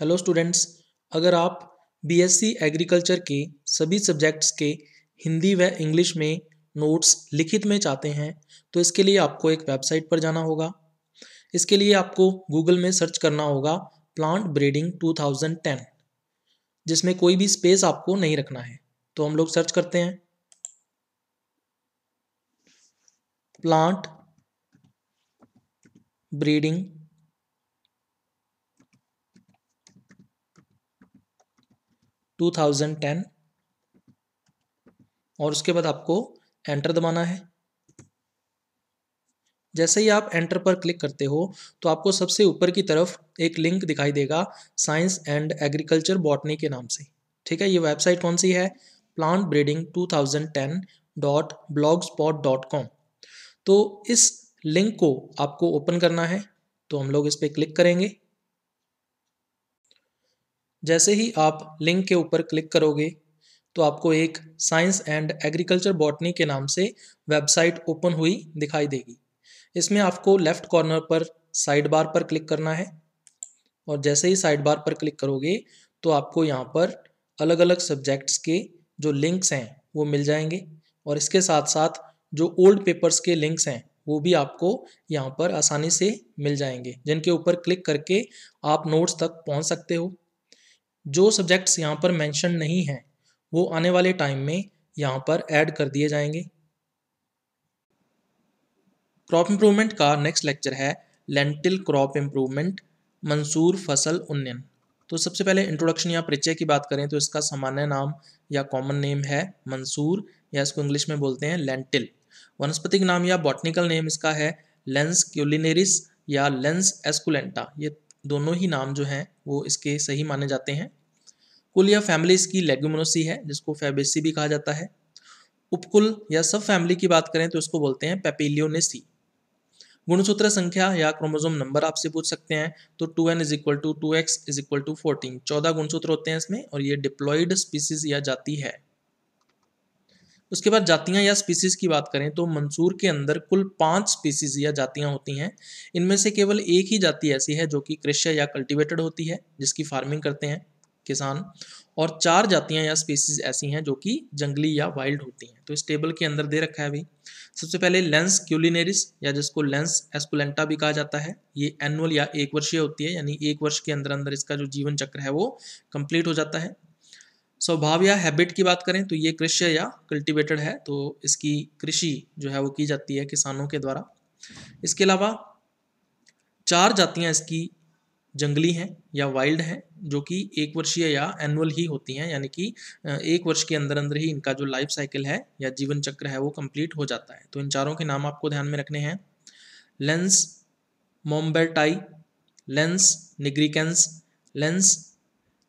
hello students अगर आप BSc agriculture के सभी सब्जेक्ट्स के हिंदी व इंग्लिश में नोट्स लिखित में चाहते हैं तो इसके लिए आपको एक वेबसाइट पर जाना होगा इसके लिए आपको गूगल में सर्च करना होगा प्लांट ब्रीडिंग 2010 जिसमें कोई भी स्पेस आपको नहीं रखना है तो हम लोग सर्च करते हैं प्लांट ब्रीडिंग 2010 और उसके बाद आपको एंटर दबाना है जैसे ही आप एंटर पर क्लिक करते हो तो आपको सबसे ऊपर की तरफ एक लिंक दिखाई देगा साइंस एंड एग्रीकल्चर बॉटनी के नाम से ठीक है ये वेबसाइट कौन सी है प्लांट ब्रीडिंग टू तो इस लिंक को आपको ओपन करना है तो हम लोग इस पर क्लिक करेंगे जैसे ही आप लिंक के ऊपर क्लिक करोगे तो आपको एक साइंस एंड एग्रीकल्चर बॉटनी के नाम से वेबसाइट ओपन हुई दिखाई देगी इसमें आपको लेफ़्ट कॉर्नर पर साइड बार पर क्लिक करना है और जैसे ही साइड बार पर क्लिक करोगे तो आपको यहाँ पर अलग अलग सब्जेक्ट्स के जो लिंक्स हैं वो मिल जाएंगे और इसके साथ साथ जो ओल्ड पेपर्स के लिंक्स हैं वो भी आपको यहाँ पर आसानी से मिल जाएंगे जिनके ऊपर क्लिक करके आप नोट्स तक पहुँच सकते हो जो सब्जेक्ट्स यहाँ पर मेंशन नहीं हैं वो आने वाले टाइम में यहाँ पर ऐड कर दिए जाएंगे क्रॉप इम्प्रूवमेंट का नेक्स्ट लेक्चर है लेंटिल क्रॉप इम्प्रूवमेंट मंसूर फसल उन्नयन तो सबसे पहले इंट्रोडक्शन या परिचय की बात करें तो इसका सामान्य नाम या कॉमन नेम है मंसूर या इसको इंग्लिश में बोलते हैं लेंटिल वनस्पतिक नाम या बॉटनिकल नेम इसका है लेंस क्यूलिनेरिस या लेंस एस्कुलेंटा ये दोनों ही नाम जो हैं वो इसके सही माने जाते हैं कुल या फैमिली इसकी लेगुमनोसी है जिसको फेबेसी भी कहा जाता है उपकुल या सब फैमिली की बात करें तो इसको बोलते हैं पेपिलियोनेसी गुणसूत्र संख्या या क्रोमोजोम नंबर आपसे पूछ सकते हैं तो two n is equal to two x is equal to fourteen चौदह गुणसूत्र होते हैं इसमें और ये डिप्लॉइड स्पीसीज या जाती है उसके बाद जातियां या स्पीसीज की बात करें तो मंसूर के अंदर कुल पांच स्पीसीज या जातियां होती हैं इनमें से केवल एक ही जाति ऐसी है जो कि कृषि या कल्टीवेटेड होती है जिसकी फार्मिंग करते हैं किसान और चार जातियां या स्पीसीज ऐसी हैं जो कि जंगली या वाइल्ड होती हैं तो इस टेबल के अंदर दे रखा है अभी सबसे पहले लेंस क्यूलिनेरिस या जिसको लेंस एस्कुलेंटा भी कहा जाता है ये एनुअल या एक वर्षीय होती है यानी एक वर्ष के अंदर अंदर इसका जो जीवन चक्र है वो कंप्लीट हो जाता है स्वभाव या हैबिट की बात करें तो ये कृषि या कल्टिवेटेड है तो इसकी कृषि जो है वो की जाती है किसानों के द्वारा इसके अलावा चार जातियाँ इसकी जंगली हैं या वाइल्ड हैं जो कि एक वर्षीय या एनुअल ही होती हैं यानी कि एक वर्ष के अंदर अंदर ही इनका जो लाइफ साइकिल है या जीवन चक्र है वो कंप्लीट हो जाता है तो इन चारों के नाम आपको ध्यान में रखने हैं Lens montbretii Lens nigricans Lens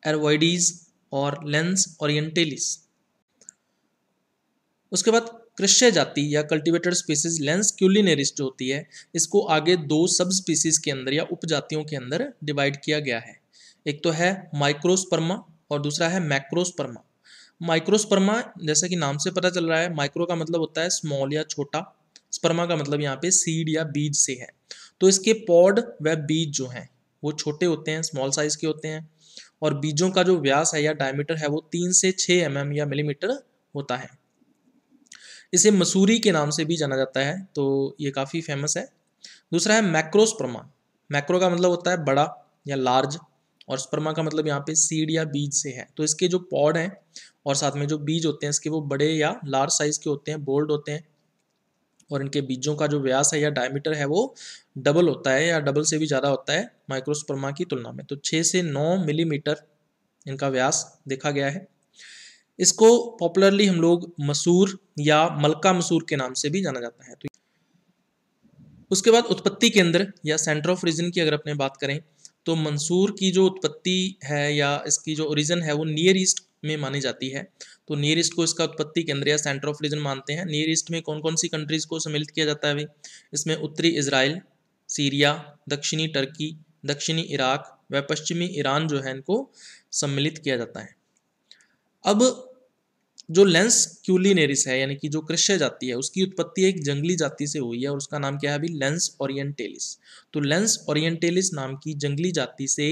ervoides और लेंस ओरिएंटेलिस उसके बाद कृष्य जाति या कल्टीवेटेड स्पीसीज लेंस क्यूलिनेरिस जो होती है इसको आगे दो सब स्पीसीज के अंदर या उपजातियों के अंदर डिवाइड किया गया है एक तो है माइक्रोस्पर्मा और दूसरा है मैक्रोस्पर्मा माइक्रोस्पर्मा जैसे कि नाम से पता चल रहा है माइक्रो का मतलब होता है स्मॉल या छोटा स्पर्मा का मतलब यहाँ पे सीड या बीज से है तो इसके पॉड व बीज जो हैं वो छोटे होते हैं स्मॉल साइज के होते हैं और बीजों का जो व्यास है या डायमीटर है वो तीन से छः एम mm या मिलीमीटर होता है इसे मसूरी के नाम से भी जाना जाता है तो ये काफ़ी फेमस है दूसरा है मैक्रोस्प्रमा मैक्रो का मतलब होता है बड़ा या लार्ज और स्पर्मा का मतलब यहाँ पे सीड या बीज से है तो इसके जो पॉड हैं और साथ में जो बीज होते हैं इसके वो बड़े या लार्ज साइज़ के होते हैं बोल्ड होते हैं और इनके बीजों का जो व्यास है या डायमीटर है वो डबल होता है या डबल से भी ज़्यादा होता है माइक्रोस्पर्मा की तुलना में तो छः से नौ मिलीमीटर इनका व्यास देखा गया है इसको पॉपुलरली हम लोग मसूर या मलका मसूर के नाम से भी जाना जाता है तो उसके बाद उत्पत्ति केंद्र या सेंटर ऑफ रीजन की अगर अपने बात करें तो मंसूर की जो उत्पत्ति है या इसकी जो ओरिजन है वो नियर ईस्ट में मानी जाती है तो नियर ईस्ट को इसका उत्पत्ति केंद्र या सेंटर ऑफ रीजन मानते हैं नियर ईस्ट में कौन कौन सी कंट्रीज़ को सम्मिलित किया जाता है भाई इसमें उत्तरी इसराइल सीरिया दक्षिणी टर्की दक्षिणी इराक व पश्चिमी ईरान जो है इनको सम्मिलित किया जाता है अब जो लेंस क्यूलिनेरिस है यानी कि जो कृष्य जाति है उसकी उत्पत्ति एक जंगली जाति से हुई है और उसका नाम क्या है अभी लेंस ओरिएंटेलिस तो लेंस ओरिएंटेलिस नाम की जंगली जाति से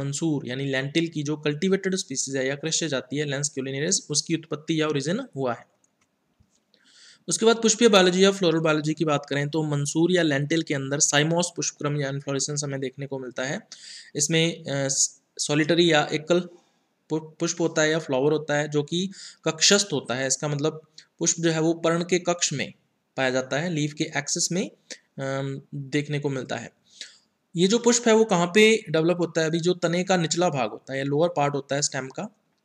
मंसूर यानी लेंटिल की जो कल्टीवेटेड स्पीसीज है या कृष्य जाती है लेंस क्यूलिनेरिस उसकी उत्पत्ति या ओरिजिन हुआ है उसके बाद पुष्पीय बायोलॉजी या फ्लोरल बायोलॉजी की बात करें तो मंसूर या लेंटिल के अंदर साइमोस पुष्पक्रम या इन्फ्लोरेसेंस हमें देखने को मिलता है इसमें सॉलिटरी या एकल पुष्प होता है या फ्लावर होता है जो कि कक्षस्थ होता है इसका मतलब पुष्प जो है वो पर्ण के कक्ष में पाया जाता है लीफ के एक्सेस में देखने को मिलता है ये जो पुष्प है वो कहाँ पे डेवलप होता है अभी जो तने का निचला भाग होता है या लोअर पार्ट होता है स्टेम का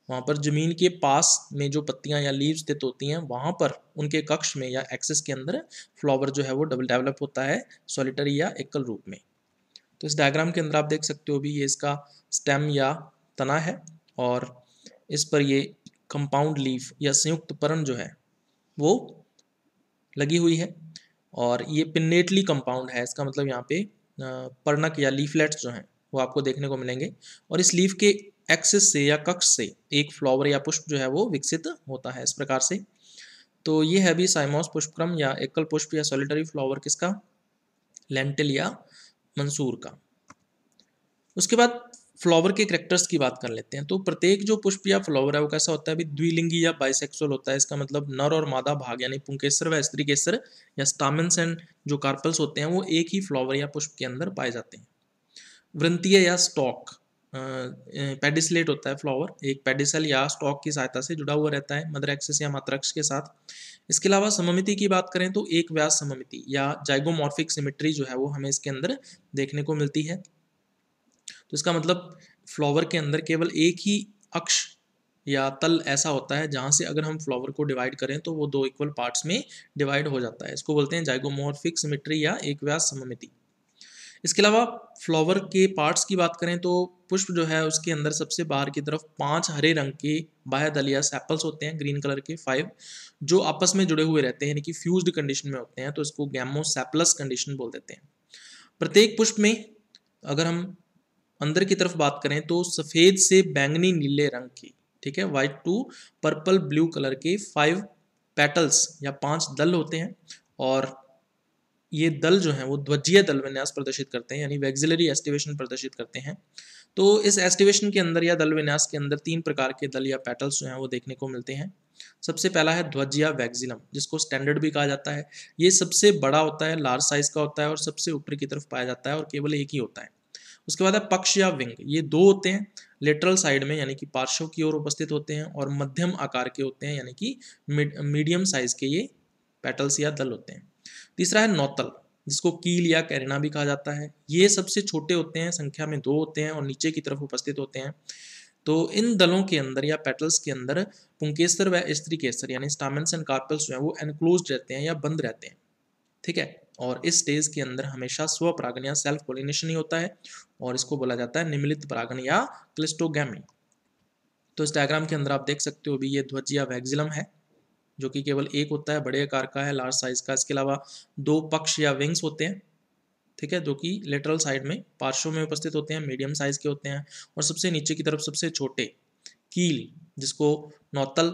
वहाँ पर ज़मीन के पास में जो पत्तियाँ या लीव्स स्थित होती हैं वहाँ पर उनके कक्ष में या एक्सेस के अंदर फ्लावर जो है वो डबल डेवलप होता है सॉलिटरी या एकल रूप में तो इस डायग्राम के अंदर आप देख सकते हो भी ये इसका स्टेम या तना है और इस पर ये कंपाउंड लीव या संयुक्त परण जो है वो लगी हुई है और ये पिनेटली कंपाउंड है इसका मतलब यहाँ पे पर्णक या लीफलेट्स जो हैं वो आपको देखने को मिलेंगे और इस लीफ के एक्सेस से या कक्ष से एक फ्लावर या पुष्प जो है वो विकसित होता है इस प्रकार से तो ये है भी साइमोस पुष्पक्रम या एकल पुष्प या सोलिटरी फ्लावर किसका लेंटिल या मंसूर का उसके बाद फ्लावर के करेक्टर्स की बात कर लेते हैं तो प्रत्येक जो पुष्प या फ्लावर है वो कैसा होता है भी द्विलिंगी या बाइसेक्सुअल होता है इसका मतलब नर और मादा भाग यानी पुंकेसर व स्त्री केसर या स्टामिनस एंड जो कार्पल्स होते हैं वो एक ही फ्लावर या पुष्प के अंदर पाए जाते हैं वृंतीय या स्टॉक पेडिसलेट होता है फ्लावर एक पेडिसल या स्टॉक की सहायता से जुड़ा हुआ रहता है मदर एक्सेस या मातृक्ष के साथ इसके अलावा सममिति की बात करें तो एक व्यास सममिति या जाइगोमॉर्फिक सिमिट्री जो है वो हमें इसके अंदर देखने को मिलती है तो इसका मतलब फ्लावर के अंदर केवल एक ही अक्ष या तल ऐसा होता है जहाँ से अगर हम फ्लावर को डिवाइड करें तो वो दो इक्वल पार्ट्स में डिवाइड हो जाता है इसको बोलते हैं जाइगोमोरफिक सिमिट्री या एक व्यास सममिति इसके अलावा फ्लावर के पार्ट्स की बात करें तो पुष्प जो है उसके अंदर सबसे बाहर की तरफ पांच हरे रंग के बाहदलिया सेपल्स होते हैं ग्रीन कलर के फाइव जो आपस में जुड़े हुए रहते हैं यानी कि फ्यूज्ड कंडीशन में होते हैं तो इसको गैमोसेपलस कंडीशन बोल देते हैं प्रत्येक पुष्प में अगर हम अंदर की तरफ बात करें तो सफ़ेद से बैंगनी नीले रंग की ठीक है white to purple blue colour के फाइव पेटल्स या पांच दल होते हैं और ये दल जो है वो ध्वजीय दल विन्यास प्रदर्शित करते हैं यानी वेक्सिलरी एस्टिवेशन प्रदर्शित करते हैं तो इस एस्टिवेशन के अंदर या दल विन्यास के अंदर तीन प्रकार के दल या पेटल्स जो हैं वो देखने को मिलते हैं सबसे पहला है ध्वजिया वैक्सिलम जिसको स्टैंडर्ड भी कहा जाता है ये सबसे बड़ा होता है लार्ज साइज का होता है और सबसे ऊपर की तरफ पाया जाता है और केवल एक ही होता है उसके बाद है पक्ष या विंग ये दो होते हैं लेटरल साइड में यानी कि पार्श्व की ओर उपस्थित होते हैं और मध्यम आकार के होते हैं यानी कि मीडियम साइज के ये पेटल्स या दल होते हैं तीसरा है नौतल जिसको कील या कैरिना भी कहा जाता है ये सबसे छोटे होते हैं संख्या में दो होते हैं और नीचे की तरफ उपस्थित होते हैं तो इन दलों के अंदर या पेटल्स के अंदर पुंकेसर व स्त्री केसर यानी स्टामेंस एंड कार्पल्स जो हैं वो एनक्लोज रहते हैं या बंद रहते हैं ठीक है और इस स्टेज के अंदर हमेशा स्व परागण या सेल्फ पोलिनेशन ही होता है और इसको बोला जाता है निम्लित परागण या क्लिस्टोगैमी तो इस डायग्राम के अंदर आप देख सकते हो भी ये ध्वज या वैक्सिलम है जो कि केवल एक होता है बड़े आकार का है लार्ज साइज का इसके अलावा दो पक्ष या विंग्स होते हैं ठीक है जो कि लेटरल साइड में पार्श्व में उपस्थित होते हैं मीडियम साइज के होते हैं और सबसे नीचे की तरफ सबसे छोटे कील जिसको नौतल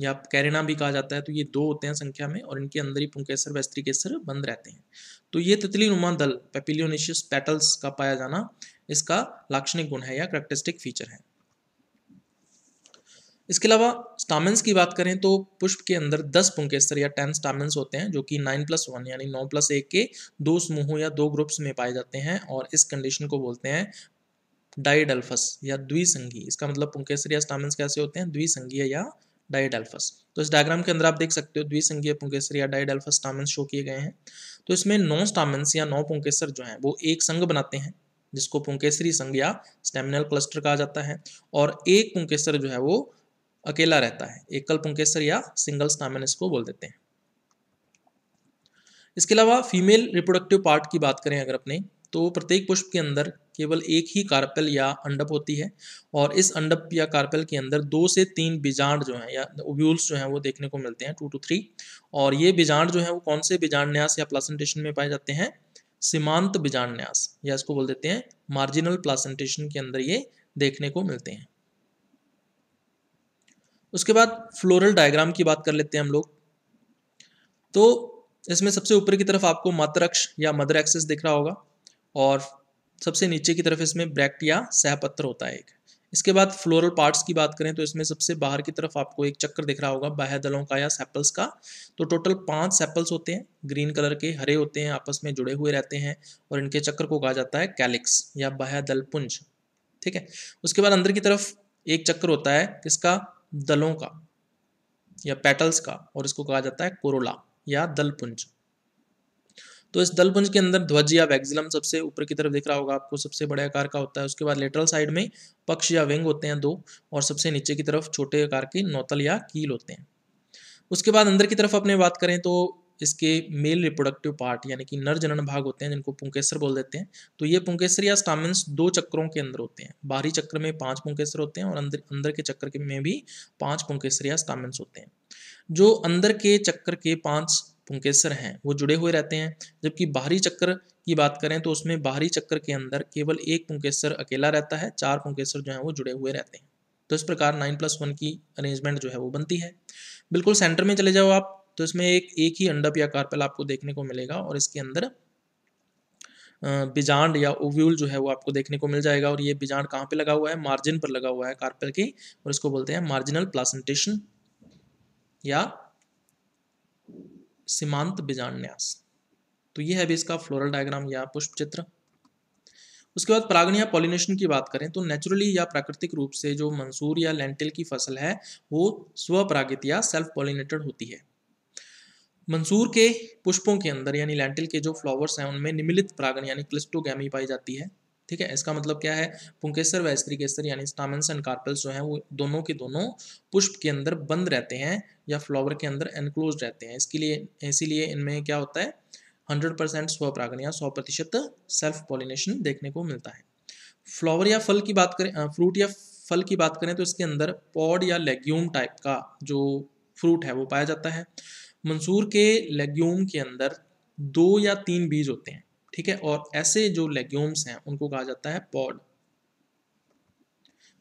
या कैरेना भी कहा जाता है तो ये दो होते हैं संख्या में और इनके अंदर ही पुंकेसर व स्त्रीकेसर बंद रहते हैं तो ये तितली नुमा दल पेपिलियोनिशियस पेटल्स का पाया जाना इसका लाक्षणिक गुण है या करेक्टरिस्टिक फीचर है इसके अलावा स्टामेंस की बात करें तो पुष्प के अंदर दस पुंकेसर या टेन स्टामेंस होते हैं जो कि नाइन प्लस वन यानी नौ प्लस एक के दो समूहों या दो ग्रुप्स में पाए जाते हैं और इस कंडीशन को बोलते हैं डाइडल्फस या द्विसंगी इसका मतलब पुंकेसर या स्टामेंस कैसे होते हैं द्विसंगी या डाइड तो इस डायग्राम के अंदर आप देख सकते हो द्विसंगीय पुंकेसर या डाइड स्टामेंस शो किए गए हैं तो इसमें नौ स्टामेंस या नौ पुंकेसर जो हैं वो एक संघ बनाते हैं जिसको पुंकेसरी संघ या स्टेमिनल क्लस्टर कहा जाता है और एक पुंकेसर जो है वो अकेला रहता है एकल पुंकेसर या सिंगल स्टामेन इसको बोल देते हैं इसके अलावा फीमेल रिप्रोडक्टिव पार्ट की बात करें अगर अपने तो प्रत्येक पुष्प के अंदर केवल एक ही कार्पेल या अंडप होती है और इस अंडप या कार्पेल के अंदर दो से तीन बीजांड जो हैं या ओव्यूल्स जो हैं वो देखने को मिलते हैं टू टू थ्री और ये बीजांड जो है वो कौन से बीजांड न्यास या प्लासेंटेशन में पाए जाते हैं सीमांत बीजांड न्यास या इसको बोल देते हैं मार्जिनल प्लासेंटेशन के अंदर ये देखने को मिलते हैं उसके बाद फ्लोरल डायग्राम की बात कर लेते हैं हम लोग तो इसमें सबसे ऊपर की तरफ आपको मातृक्ष या मदर एक्सेस दिख रहा होगा और सबसे नीचे की तरफ इसमें ब्रैक्ट या सहपत्र होता है एक इसके बाद फ्लोरल पार्ट्स की बात करें तो इसमें सबसे बाहर की तरफ आपको एक चक्कर दिख रहा होगा दलों का या सैपल्स का तो टोटल पांच सैपल्स होते हैं ग्रीन कलर के हरे होते हैं आपस में जुड़े हुए रहते हैं और इनके चक्कर को कहा जाता है कैलिक्स या बाह्यदल पुंज ठीक है उसके बाद अंदर की तरफ एक चक्कर होता है किसका दलों का या पेटल्स का और इसको कहा जाता है कोरोला या दलपुंज तो इस दलपुंज के अंदर ध्वज या वैक्सिलम सबसे ऊपर की तरफ दिख रहा होगा आपको सबसे बड़े आकार का होता है उसके बाद लेटरल साइड में पक्ष या विंग होते हैं दो और सबसे नीचे की तरफ छोटे आकार के नौतल या कील होते हैं उसके बाद अंदर की तरफ अपने बात करें तो इसके मेल रिप्रोडक्टिव पार्ट यानी कि नर जनन भाग होते हैं जिनको पुंकेसर बोल देते हैं तो ये पुंकेसर या स्टामिन्स दो चक्रों के अंदर होते हैं बाहरी चक्र में पांच पुंकेसर होते हैं और अंदर अंदर के चक्र के में भी पांच पुंकेसर या स्टामिन्स होते हैं जो अंदर के चक्र के पांच पुंकेसर हैं वो जुड़े हुए रहते हैं जबकि बाहरी चक्र की बात करें तो उसमें बाहरी चक्र के अंदर केवल एक पुंकेसर अकेला रहता है चार पुंकेसर जो है वो जुड़े हुए रहते हैं तो इस प्रकार नाइन प्लस वन की अरेंजमेंट जो है वो बनती है बिल्कुल सेंटर में चले जाओ आप तो इसमें एक एक ही अंडप या कार्पल आपको देखने को मिलेगा और इसके अंदर बिजांड या ओव्यूल जो है वो आपको देखने को मिल जाएगा और ये बिजांड कहाँ पे लगा हुआ है मार्जिन पर लगा हुआ है कार्पल की और इसको बोलते हैं मार्जिनल प्लासेंटेशन या सीमांत बीजान्यास तो ये है भी इसका फ्लोरल डायग्राम या पुष्प चित्र उसके बाद परागण या पॉलिनेशन की बात करें तो नेचुरली या प्राकृतिक रूप से जो मंसूर या लेंटिल की फसल है वो स्वपरागित या सेल्फ पॉलिनेटेड होती है मंसूर के पुष्पों के अंदर यानी लेंटिल के जो फ्लावर्स हैं उनमें निमिलित परागण यानी क्लिस्टोगैमी पाई जाती है ठीक है इसका मतलब क्या है पुंकेसर व केसर यानी स्टामेंस एंड कार्पल्स जो है वो दोनों के दोनों पुष्प के अंदर बंद रहते हैं या फ्लावर के अंदर एनक्लोज रहते हैं इसके लिए इसीलिए इनमें क्या होता है हंड्रेड परसेंट प्रागण या सौ प्रतिशत सेल्फ पॉलिनेशन देखने को मिलता है फ्लावर या फल की बात करें फ्रूट या फल की बात करें तो इसके अंदर पॉड या लेग्यूम टाइप का जो फ्रूट है वो पाया जाता है मंसूर के लेग्यूम के अंदर दो या तीन बीज होते हैं ठीक है और ऐसे जो लेग्यूम्स हैं उनको कहा जाता है पॉड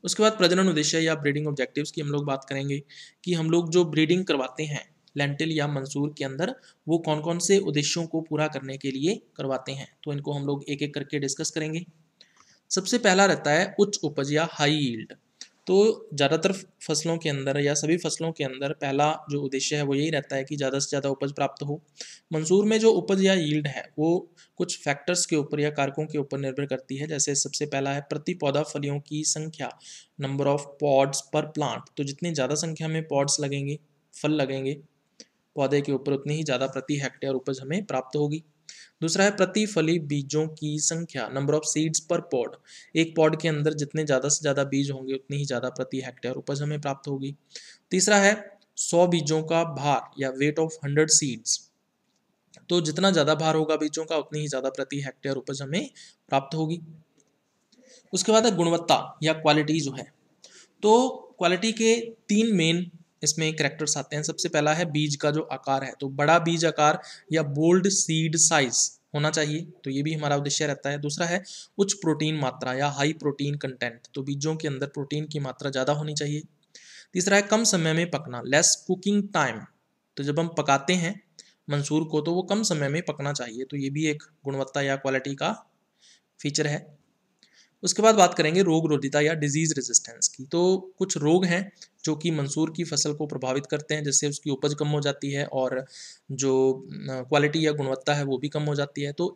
उसके बाद प्रजनन उद्देश्य या ब्रीडिंग ऑब्जेक्टिव्स की हम लोग बात करेंगे कि हम लोग जो ब्रीडिंग करवाते हैं लेंटिल या मंसूर के अंदर वो कौन कौन से उद्देश्यों को पूरा करने के लिए करवाते हैं तो इनको हम लोग एक एक करके डिस्कस करेंगे सबसे पहला रहता है उच्च उपज या हाई यील्ड तो ज़्यादातर फसलों के अंदर या सभी फसलों के अंदर पहला जो उद्देश्य है वो यही रहता है कि ज़्यादा से ज़्यादा उपज प्राप्त हो मंसूर में जो उपज या यील्ड है वो कुछ फैक्टर्स के ऊपर या कारकों के ऊपर निर्भर करती है जैसे सबसे पहला है प्रति पौधा फलियों की संख्या number of pods per plant तो जितनी ज़्यादा संख्या में पॉड्स लगेंगे फल लगेंगे पौधे के ऊपर उतनी ही ज़्यादा प्रति हेक्टेयर उपज हमें प्राप्त होगी दूसरा है प्रतिफली बीजों की संख्या number of seeds per pod एक पॉड के अंदर जितने ज़्यादा से ज़्यादा बीज होंगे उतनी ही ज़्यादा प्रति हेक्टेयर उपज हमें प्राप्त होगी तीसरा है सौ बीजों का भार या वेट ऑफ हंड्रेड सीड्स तो जितना ज़्यादा भार होगा बीजों का उतनी ही ज़्यादा प्रति हेक्टेयर उपज हमें प्राप्त होगी उसके बाद है गुणवत्ता या क्वालिटी जो है तो क्वालिटी के तीन मेन इसमें करेक्टर्स आते हैं सबसे पहला है बीज का जो आकार है तो बड़ा बीज आकार या बोल्ड सीड साइज होना चाहिए तो ये भी हमारा उद्देश्य रहता है दूसरा है उच्च प्रोटीन मात्रा या हाई प्रोटीन कंटेंट तो बीजों के अंदर प्रोटीन की मात्रा ज़्यादा होनी चाहिए तीसरा है कम समय में पकना लेस कुकिंग टाइम तो जब हम पकाते हैं मंसूर को तो वो कम समय में पकना चाहिए तो ये भी एक गुणवत्ता या क्वालिटी का फीचर है उसके बाद बात करेंगे रोग रोधिता या डिजीज़ रेजिस्टेंस की तो कुछ रोग हैं जो कि मंसूर की फसल को प्रभावित करते हैं जिससे उसकी उपज कम हो जाती है और जो क्वालिटी या गुणवत्ता है वो भी कम हो जाती है तो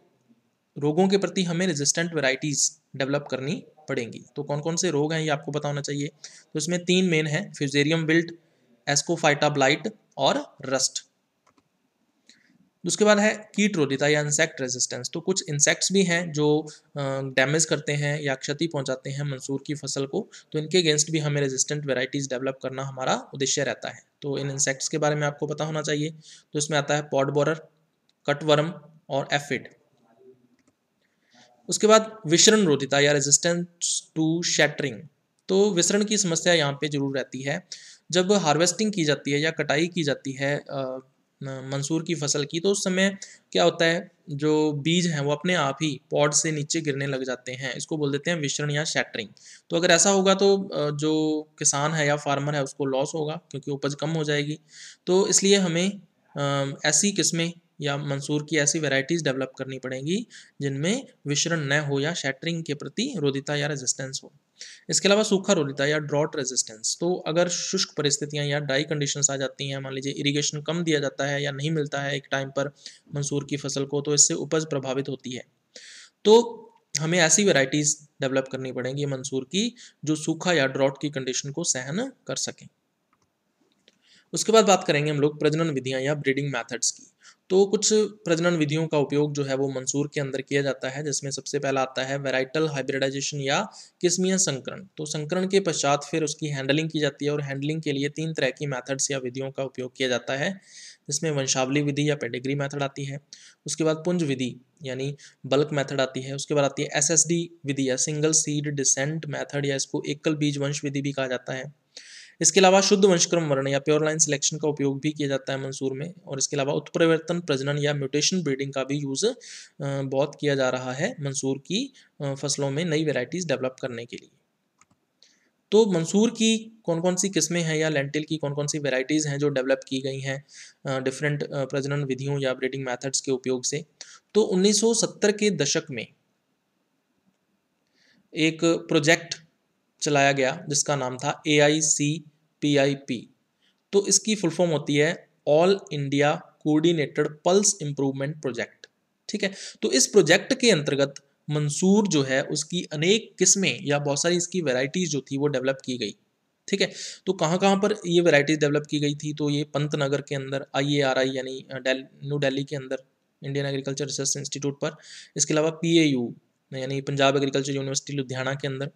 रोगों के प्रति हमें रेजिस्टेंट वेराइटीज़ डेवलप करनी पड़ेंगी तो कौन कौन से रोग हैं ये आपको पता होना चाहिए तो इसमें तीन मेन है फ्यूजेरियम बिल्ट एस्कोफाइटा ब्लाइट और रस्ट उसके बाद है कीट रोधिता या इंसेक्ट रेजिस्टेंस तो कुछ इंसेक्ट्स भी हैं जो डैमेज करते हैं या क्षति पहुंचाते हैं मंसूर की फसल को तो इनके अगेंस्ट भी हमें रेजिस्टेंट वेराइटीज़ डेवलप करना हमारा उद्देश्य रहता है तो इन इंसेक्ट्स के बारे में आपको पता होना चाहिए तो इसमें आता है पॉड बॉर कटवर्म और एफिड उसके बाद विशरण रोधिता या रेजिस्टेंस टू शैटरिंग तो विसरण की समस्या यहाँ पे जरूर रहती है जब हार्वेस्टिंग की जाती है या कटाई की जाती है मंसूर की फसल की तो उस समय क्या होता है जो बीज हैं वो अपने आप ही पॉड से नीचे गिरने लग जाते हैं इसको बोल देते हैं विसरण या शैटरिंग तो अगर ऐसा होगा तो जो किसान है या फार्मर है उसको लॉस होगा क्योंकि उपज कम हो जाएगी तो इसलिए हमें ऐसी किस्में या मंसूर की ऐसी वैरायटीज़ डेवलप करनी पड़ेंगी जिनमें विसरण न हो या शैटरिंग के प्रति रोधिता या रेजिस्टेंस हो इसके अलावा सूखा रोलिता या ड्रॉट रेजिस्टेंस तो अगर शुष्क परिस्थितियां या ड्राई कंडीशंस आ जाती हैं मान लीजिए इरिगेशन कम दिया जाता है या नहीं मिलता है एक टाइम पर मंसूर की फसल को तो इससे उपज प्रभावित होती है तो हमें ऐसी वेराइटीज़ डेवलप करनी पड़ेंगी मंसूर की जो सूखा या ड्रॉट की कंडीशन को सहन कर सकें उसके बाद बात करेंगे हम लोग प्रजनन विधियां या ब्रीडिंग मेथड्स की तो कुछ प्रजनन विधियों का उपयोग जो है वो मंसूर के अंदर किया जाता है जिसमें सबसे पहला आता है वेराइटल हाइब्रिडाइजेशन या किस्मीय संकरण तो संकरण के पश्चात फिर उसकी हैंडलिंग की जाती है और हैंडलिंग के लिए तीन तरह की मैथड्स या विधियों का उपयोग किया जाता है जिसमें वंशावली विधि या पेडिग्री मैथड आती है उसके बाद पुंज विधि यानी बल्क मैथड आती है उसके बाद आती है एस विधि या सिंगल सीड डिसेंट मैथड या इसको एकल बीज वंश विधि भी कहा जाता है इसके अलावा शुद्ध वंशक्रम वर्ण या प्योर लाइन सिलेक्शन का उपयोग भी किया जाता है मंसूर में और इसके अलावा उत्परिवर्तन प्रजनन या म्यूटेशन ब्रीडिंग का भी यूज़ बहुत किया जा रहा है मंसूर की फसलों में नई वेराइटीज़ डेवलप करने के लिए तो मंसूर की कौन कौन सी किस्में हैं या लेंटिल की कौन कौन सी वेराइटीज़ हैं जो डेवलप की गई हैं डिफरेंट प्रजनन विधियों या ब्रीडिंग मेथड्स के उपयोग से तो 1970 के दशक में एक प्रोजेक्ट चलाया गया जिसका नाम था ए आई सी पी आई पी तो इसकी फुल फॉर्म होती है all India coordinated pulse improvement project ठीक है तो इस प्रोजेक्ट के अंतर्गत मंसूर जो है उसकी अनेक किस्में या बहुत सारी इसकी वेराइटीज़ जो थी वो डेवलप की गई ठीक है तो कहाँ कहाँ पर ये वेराइटीज़ डेवलप की गई थी तो ये पंत नगर के अंदर आई ए आर आई यानी न्यू डेली के अंदर इंडियन एग्रीकल्चर रिसर्च इंस्टीट्यूट पर इसके अलावा पी ए यू यानी पंजाब एग्रीकल्चर यूनिवर्सिटी लुधियाना के अंदर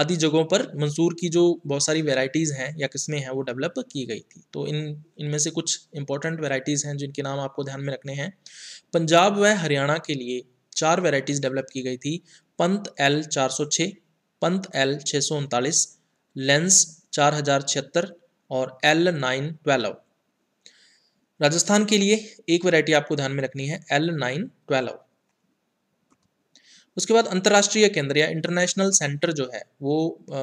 आदि जगहों पर मंसूर की जो बहुत सारी वेराइटीज़ हैं या किस्में हैं वो डेवलप की गई थी तो इन इनमें से कुछ इंपॉर्टेंट वेराइटीज़ हैं जिनके नाम आपको ध्यान में रखने हैं पंजाब व हरियाणा के लिए चार वेराइटीज़ डेवलप की गई थी पंत एल चार सौ छः पंत एल छः सौ उनतालीस लेंस चार हज़ार छिहत्तर और एल नाइन ट्वेल्व राजस्थान के लिए एक वैरायटी आपको ध्यान में रखनी है एल नाइन ट्वेल्व उसके बाद अंतर्राष्ट्रीय केंद्र या इंटरनेशनल सेंटर जो है वो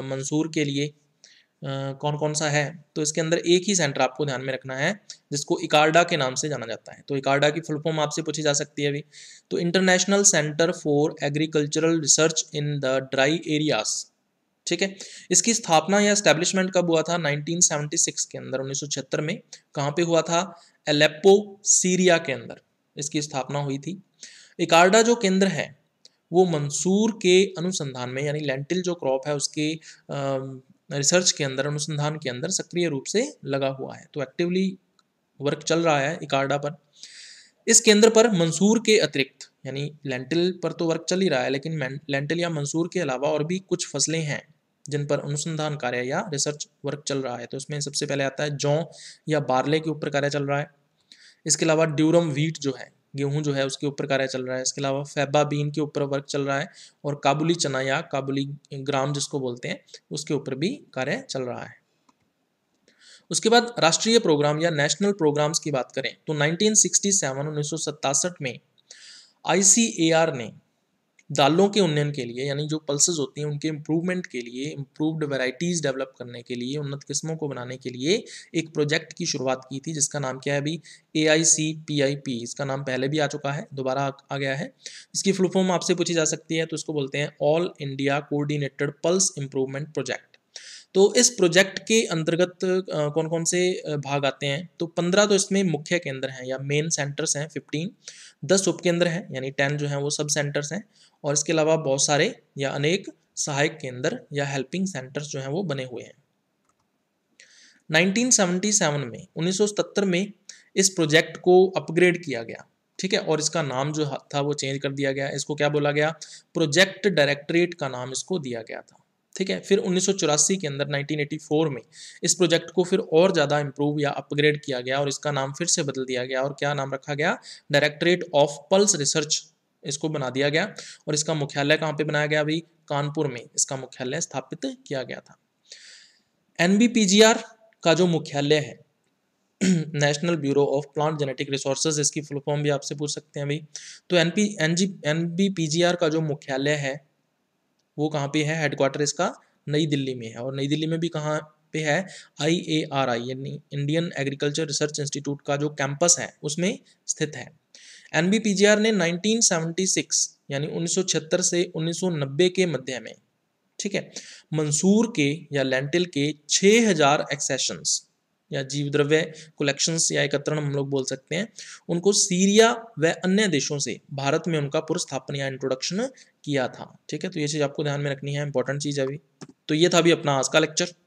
मंसूर के लिए कौन कौन सा है तो इसके अंदर एक ही सेंटर आपको ध्यान में रखना है जिसको इकार्डा के नाम से जाना जाता है तो इकार्डा की फुल फॉर्म आपसे पूछी जा सकती है अभी तो international centre for agricultural research in the dry areas ठीक है इसकी स्थापना या एस्टेब्लिशमेंट कब हुआ था 1976 के अंदर 1976 में कहाँ पे हुआ था एलेप्पो सीरिया के अंदर इसकी स्थापना हुई थी इकार्डा जो केंद्र है वो मंसूर के अनुसंधान में यानी लेंटिल जो क्रॉप है उसके रिसर्च के अंदर अनुसंधान के अंदर सक्रिय रूप से लगा हुआ है तो एक्टिवली वर्क चल रहा है इकार्डा पर इस केंद्र पर मंसूर के अतिरिक्त यानी लेंटिल पर तो वर्क चल ही रहा है लेकिन लेंटिल या मंसूर के अलावा और भी कुछ फसलें हैं जिन पर अनुसंधान कार्य या रिसर्च वर्क चल रहा है तो इसमें सबसे पहले आता है जौ या बारले के ऊपर कार्य चल रहा है इसके अलावा ड्यूरम व्हीट जो है गेहूँ जो है उसके ऊपर कार्य चल रहा है इसके अलावा फैबा बीन के ऊपर वर्क चल रहा है और काबुली चना या काबुली ग्राम जिसको बोलते हैं उसके ऊपर भी कार्य चल रहा है उसके बाद राष्ट्रीय प्रोग्राम या नेशनल प्रोग्राम्स की बात करें तो 1967 1967 में आईसीएआर ने दालों के उन्नयन के लिए यानी जो पल्सेस होती हैं उनके इम्प्रूवमेंट के लिए इम्प्रूव्ड वेराइटीज़ डेवलप करने के लिए उन्नत किस्मों को बनाने के लिए एक प्रोजेक्ट की शुरुआत की थी जिसका नाम क्या है अभी ए आई सी पी आई पी इसका नाम पहले भी आ चुका है दोबारा आ गया है इसकी फुल फॉर्म आपसे पूछी जा सकती है तो इसको बोलते हैं all India coordinated pulse improvement project तो इस प्रोजेक्ट के अंतर्गत कौन कौन से भाग आते हैं तो पंद्रह तो इसमें मुख्य केंद्र हैं या मेन सेंटर्स हैं फिफ्टीन दस उप केंद्र हैं यानी टेन जो हैं वो सब सेंटर्स हैं और इसके अलावा बहुत सारे या अनेक सहायक केंद्र या हेल्पिंग सेंटर्स जो हैं वो बने हुए हैं 1977 में 1977 में इस प्रोजेक्ट को अपग्रेड किया गया ठीक है और इसका नाम जो था वो चेंज कर दिया गया इसको क्या बोला गया प्रोजेक्ट डायरेक्टरेट का नाम इसको दिया गया था ठीक है फिर उन्नीस के अंदर 1984 में इस प्रोजेक्ट को फिर और ज़्यादा इम्प्रूव या अपग्रेड किया गया और इसका नाम फिर से बदल दिया गया और क्या नाम रखा गया डायरेक्टरेट ऑफ पल्स रिसर्च इसको बना दिया गया और इसका मुख्यालय कहाँ पे बनाया गया अभी कानपुर में इसका मुख्यालय स्थापित किया गया था एन का जो मुख्यालय है national bureau of plant genetic resources इसकी फुल फॉर्म भी आपसे पूछ सकते हैं अभी तो एन पी एन का जो मुख्यालय है वो कहाँ पे है हेडक्वार्टर इसका नई दिल्ली में है और नई दिल्ली में भी कहाँ पे है आई ए आर आई यानी इंडियन एग्रीकल्चर रिसर्च इंस्टीट्यूट का जो कैंपस है उसमें स्थित है N B P G R ने नाइनटीन सिक्स यानी छिहत्तर से नब्बे के मध्य में ठीक है मंसूर के या लेंटिल के 6000 हजार एक्सेशंस या जीव द्रव्य कलेक्शंस या एकत्रण हम लोग बोल सकते हैं उनको सीरिया व अन्य देशों से भारत में उनका पुरस्थापन या इंट्रोडक्शन किया था ठीक है तो ये चीज़ आपको ध्यान में रखनी है इंपॉर्टेंट चीज़ अभी तो ये था अभी अपना आज का लेक्चर